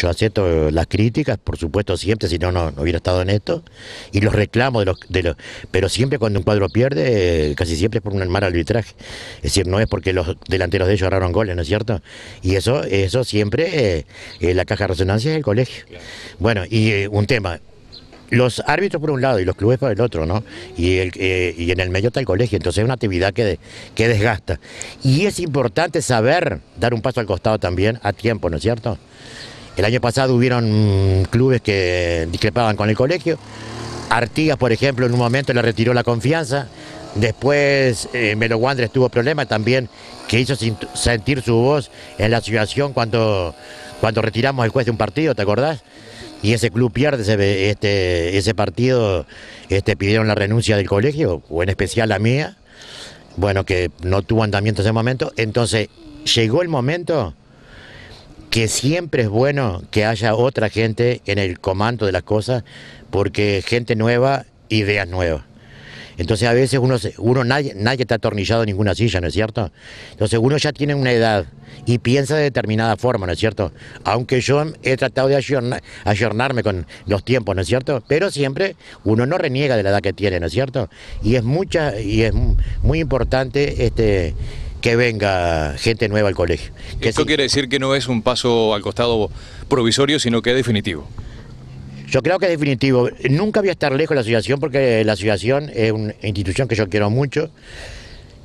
Yo acepto las críticas, por supuesto, siempre, si no, no, hubiera estado en esto. Y los reclamos de los, de los. Pero siempre cuando un cuadro pierde, casi siempre es por un mal arbitraje. Es decir, no es porque los delanteros de ellos agarraron goles, ¿no es cierto? Y eso, eso siempre eh, eh, la caja de resonancia es el colegio. Bueno, y eh, un tema, los árbitros por un lado y los clubes por el otro, ¿no? Y, el, y en el medio está el colegio, entonces es una actividad que, que desgasta. Y es importante saber dar un paso al costado también a tiempo, ¿no es cierto? El año pasado hubieron clubes que discrepaban con el colegio. Artigas, por ejemplo, en un momento le retiró la confianza. Después eh, Melo Wanderers tuvo problemas también, que hizo sentir su voz en la situación cuando, cuando retiramos el juez de un partido, ¿te acordás? Y ese club pierde este, ese, partido, este, pidieron la renuncia del colegio, o en especial la mía, bueno, que no tuvo andamiento en ese momento. Entonces, llegó el momento que siempre es bueno que haya otra gente en el comando de las cosas, porque gente nueva, ideas nuevas. Entonces a veces uno, uno nadie, está atornillado en ninguna silla, ¿no es cierto? Entonces uno ya tiene una edad y piensa de determinada forma, ¿no es cierto? Aunque yo he tratado de ayornarme con los tiempos, ¿no es cierto? Pero siempre uno no reniega de la edad que tiene, ¿no es cierto? Y es mucha, y es muy importante este que venga gente nueva al colegio. ¿Esto quiere decir que no es un paso al costado provisorio, sino que es definitivo? Yo creo que es definitivo. Nunca voy a estar lejos de la asociación porque la asociación es una institución que yo quiero mucho.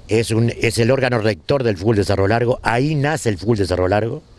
Es, un, es el órgano rector del fútbol de Cerro Largo. Ahí nace el fútbol de Cerro Largo.